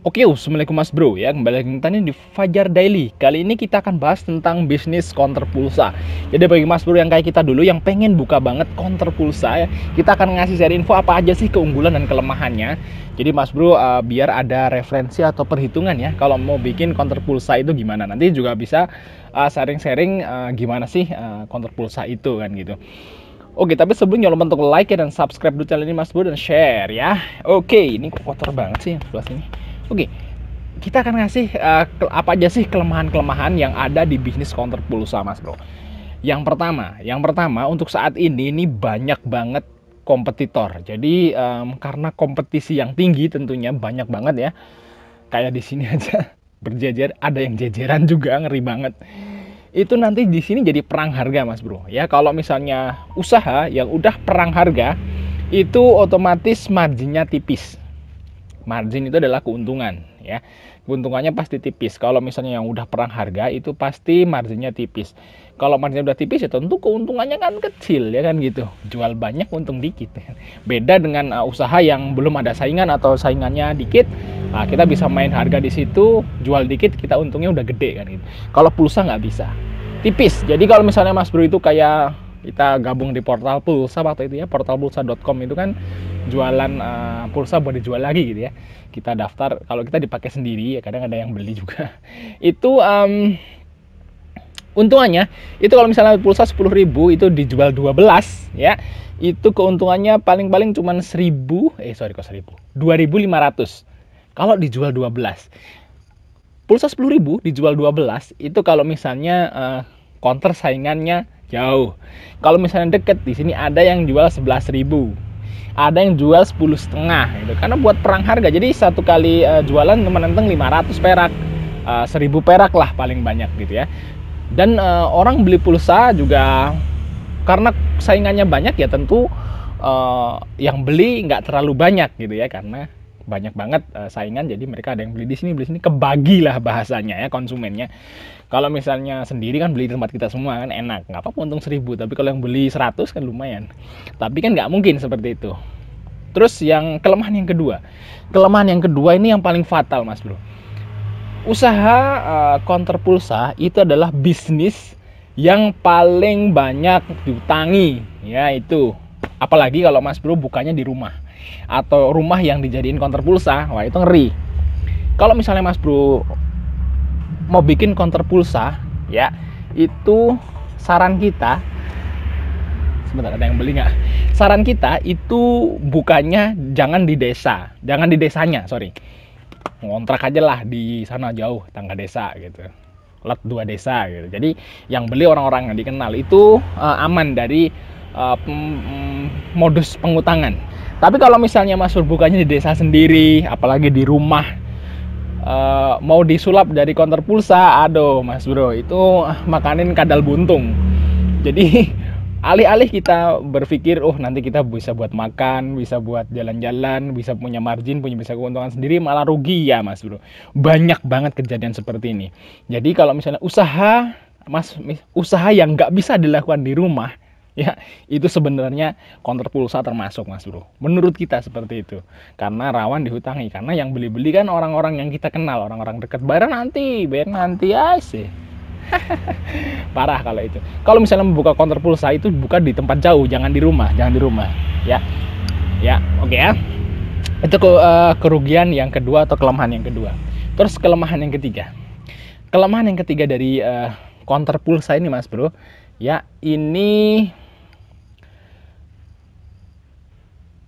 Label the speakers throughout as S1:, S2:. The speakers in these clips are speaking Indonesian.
S1: Oke, Assalamualaikum Mas Bro ya. Kembali lagi kita di Fajar Daily. Kali ini kita akan bahas tentang bisnis counter pulsa. Jadi bagi Mas Bro yang kayak kita dulu yang pengen buka banget counter pulsa ya, kita akan ngasih share info apa aja sih keunggulan dan kelemahannya. Jadi Mas Bro uh, biar ada referensi atau perhitungan ya kalau mau bikin counter pulsa itu gimana. Nanti juga bisa eh, sharing-sharing uh, gimana sih uh, counter pulsa itu kan gitu. Oke, tapi sebelumnya lupa untuk like ya dan subscribe dulu channel ini Mas Bro dan share ya. Oke, ini kotor banget sih yang sebelah sini. Oke, okay, kita akan ngasih uh, apa aja sih kelemahan-kelemahan yang ada di bisnis counter pulsa, Mas Bro. Yang pertama, yang pertama untuk saat ini ini banyak banget kompetitor. Jadi um, karena kompetisi yang tinggi tentunya banyak banget ya. Kayak di sini aja berjejer, ada yang jejeran juga ngeri banget itu nanti di sini jadi perang harga mas bro ya kalau misalnya usaha yang udah perang harga itu otomatis marginnya tipis margin itu adalah keuntungan ya keuntungannya pasti tipis kalau misalnya yang udah perang harga itu pasti marginnya tipis kalau marginnya udah tipis ya tentu keuntungannya kan kecil ya kan gitu jual banyak untung dikit beda dengan uh, usaha yang belum ada saingan atau saingannya dikit nah, kita bisa main harga di situ jual dikit kita untungnya udah gede kan gitu kalau pulsa nggak bisa tipis jadi kalau misalnya mas bro itu kayak kita gabung di portal pulsa waktu itu ya portalpulsa.com itu kan jualan uh, pulsa buat dijual lagi gitu ya kita daftar kalau kita dipakai sendiri ya kadang ada yang beli juga itu um, untungannya itu kalau misalnya pulsa 10.000 itu dijual 12 ya itu keuntungannya paling-paling cuma 1000 eh sorry kok 1000 2500 kalau dijual 12 pulsa 10.000 dijual 12 itu kalau misalnya uh, counter saingannya jauh kalau misalnya deket di sini ada yang jual 11.000 ada yang jual 10 setengah gitu. karena buat perang harga jadi satu kali uh, jualan menenteng 500 perak uh, eh, 1000 perak lah paling banyak gitu ya dan uh, orang beli pulsa juga karena saingannya banyak ya tentu uh, yang beli nggak terlalu banyak gitu ya karena banyak banget uh, saingan jadi mereka ada yang beli di sini beli di sini lah bahasanya ya konsumennya kalau misalnya sendiri kan beli di tempat kita semua kan enak nggak apa-apa untung seribu tapi kalau yang beli seratus kan lumayan tapi kan nggak mungkin seperti itu terus yang kelemahan yang kedua kelemahan yang kedua ini yang paling fatal mas bro usaha uh, eh, counter pulsa itu adalah bisnis yang paling banyak diutangi ya itu apalagi kalau mas bro bukannya di rumah atau rumah yang dijadiin konter pulsa wah itu ngeri kalau misalnya mas bro mau bikin konter pulsa ya itu saran kita sebentar ada yang beli nggak? Saran kita itu bukannya jangan di desa, jangan di desanya, sorry. Ngontrak aja lah di sana jauh, tangga desa gitu. Lot dua desa gitu. Jadi yang beli orang-orang yang dikenal itu uh, aman dari uh, modus pengutangan. Tapi kalau misalnya Mas Sur bukanya di desa sendiri, apalagi di rumah, uh, mau disulap dari konter pulsa, aduh Mas Bro, itu makanin kadal buntung. Jadi alih-alih kita berpikir, oh nanti kita bisa buat makan, bisa buat jalan-jalan, bisa punya margin, punya bisa keuntungan sendiri, malah rugi ya Mas Bro. Banyak banget kejadian seperti ini. Jadi kalau misalnya usaha, Mas usaha yang nggak bisa dilakukan di rumah, ya itu sebenarnya counter pulsa termasuk mas bro menurut kita seperti itu karena rawan dihutangi karena yang beli-beli kan orang-orang yang kita kenal orang-orang dekat bayar nanti bayar nanti sih parah kalau itu kalau misalnya membuka counter pulsa itu buka di tempat jauh jangan di rumah jangan di rumah ya ya oke okay ya itu ke, uh, kerugian yang kedua atau kelemahan yang kedua terus kelemahan yang ketiga kelemahan yang ketiga dari uh, counter pulsa ini mas bro ya ini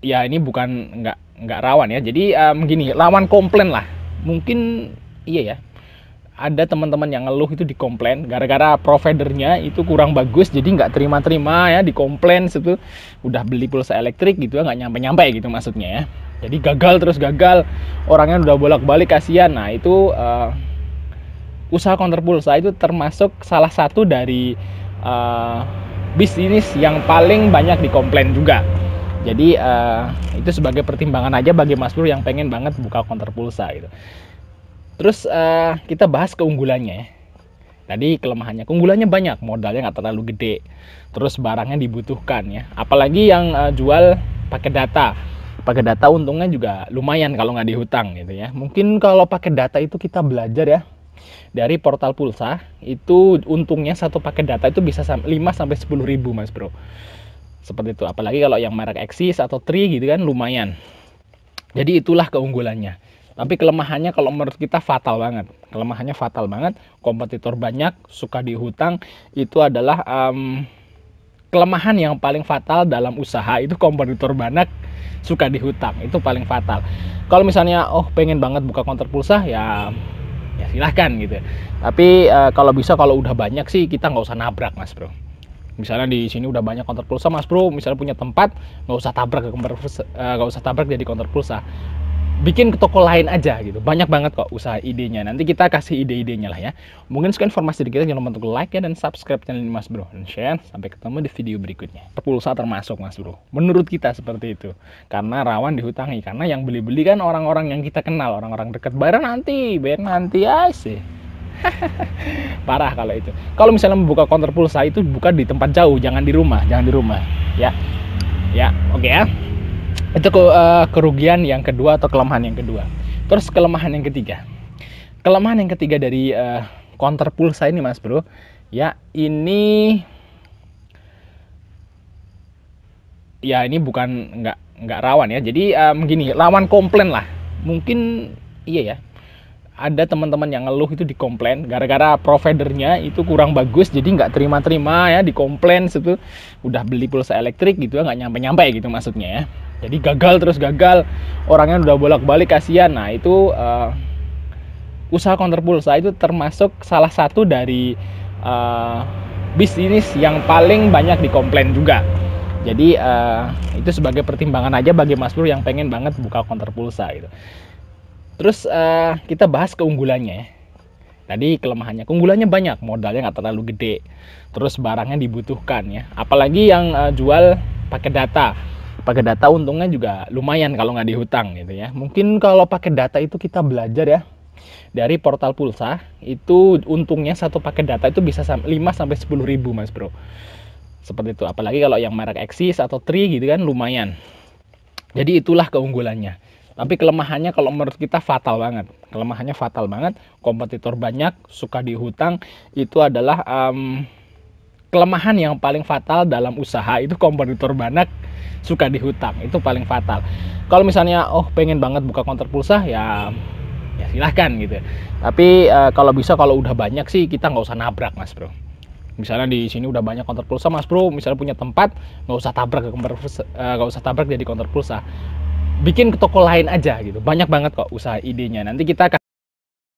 S1: ya ini bukan nggak nggak rawan ya. Jadi um, gini, lawan komplain lah. Mungkin iya ya. Ada teman-teman yang ngeluh itu dikomplain gara-gara providernya itu kurang bagus jadi nggak terima-terima ya dikomplain situ udah beli pulsa elektrik gitu ya, nggak nyampe-nyampe gitu maksudnya ya. Jadi gagal terus gagal orangnya udah bolak-balik kasihan. Nah itu uh, usaha counter pulsa itu termasuk salah satu dari uh, bisnis yang paling banyak dikomplain juga jadi uh, itu sebagai pertimbangan aja bagi Mas Bro yang pengen banget buka konter pulsa gitu terus uh, kita bahas keunggulannya ya. tadi kelemahannya keunggulannya banyak modalnya nggak terlalu gede terus barangnya dibutuhkan ya apalagi yang uh, jual pakai data pakai data untungnya juga lumayan kalau nggak dihutang gitu ya mungkin kalau pakai data itu kita belajar ya dari portal pulsa itu untungnya satu paket data itu bisa 5 sampai 10 ribu mas bro seperti itu apalagi kalau yang merek Axis atau Tri gitu kan lumayan jadi itulah keunggulannya tapi kelemahannya kalau menurut kita fatal banget kelemahannya fatal banget kompetitor banyak suka dihutang itu adalah um, kelemahan yang paling fatal dalam usaha itu kompetitor banyak suka dihutang itu paling fatal kalau misalnya oh pengen banget buka counter pulsa ya ya silahkan gitu tapi uh, kalau bisa kalau udah banyak sih kita nggak usah nabrak mas bro misalnya di sini udah banyak counter pulsa mas bro misalnya punya tempat nggak usah tabrak ke counter eh, nggak usah tabrak jadi counter pulsa bikin ke toko lain aja gitu banyak banget kok usaha idenya nanti kita kasih ide-idenya lah ya mungkin sekian informasi dari kita jangan lupa untuk like ya dan subscribe channel ini mas bro dan share sampai ketemu di video berikutnya pulsa termasuk mas bro menurut kita seperti itu karena rawan dihutangi karena yang beli-beli kan orang-orang yang kita kenal orang-orang dekat bayar nanti bayar nanti aja parah kalau itu kalau misalnya membuka counter pulsa itu buka di tempat jauh jangan di rumah jangan di rumah ya ya oke okay, ya itu ke, uh, kerugian yang kedua atau kelemahan yang kedua terus kelemahan yang ketiga kelemahan yang ketiga dari uh, counter pulsa ini mas bro ya ini ya ini bukan nggak nggak rawan ya jadi um, eh, gini lawan komplain lah mungkin iya ya ada teman-teman yang ngeluh itu dikomplain gara-gara providernya itu kurang bagus jadi nggak terima-terima ya dikomplain situ udah beli pulsa elektrik gitu ya, nggak nyampe-nyampe gitu maksudnya ya jadi gagal terus gagal orangnya udah bolak-balik kasihan nah itu uh, usaha counter pulsa itu termasuk salah satu dari uh, bisnis yang paling banyak dikomplain juga jadi uh, itu sebagai pertimbangan aja bagi Mas Bro yang pengen banget buka counter pulsa gitu. Terus uh, kita bahas keunggulannya. Ya. Tadi kelemahannya, keunggulannya banyak, modalnya nggak terlalu gede. Terus barangnya dibutuhkan ya. Apalagi yang uh, jual pakai data. Pakai data untungnya juga lumayan kalau nggak dihutang gitu ya. Mungkin kalau pakai data itu kita belajar ya dari portal pulsa itu untungnya satu paket data itu bisa 5 sampai 10 ribu mas bro seperti itu apalagi kalau yang merek Axis atau Tri gitu kan lumayan jadi itulah keunggulannya tapi kelemahannya kalau menurut kita fatal banget. Kelemahannya fatal banget. Kompetitor banyak, suka dihutang. Itu adalah um, kelemahan yang paling fatal dalam usaha itu kompetitor banyak suka dihutang itu paling fatal kalau misalnya oh pengen banget buka konter pulsa ya ya silahkan gitu tapi e, kalau bisa kalau udah banyak sih kita nggak usah nabrak mas bro misalnya di sini udah banyak konter pulsa mas bro misalnya punya tempat nggak usah tabrak ke konter eh, nggak usah tabrak jadi konter pulsa bikin ke toko lain aja gitu banyak banget kok usaha idenya nanti kita akan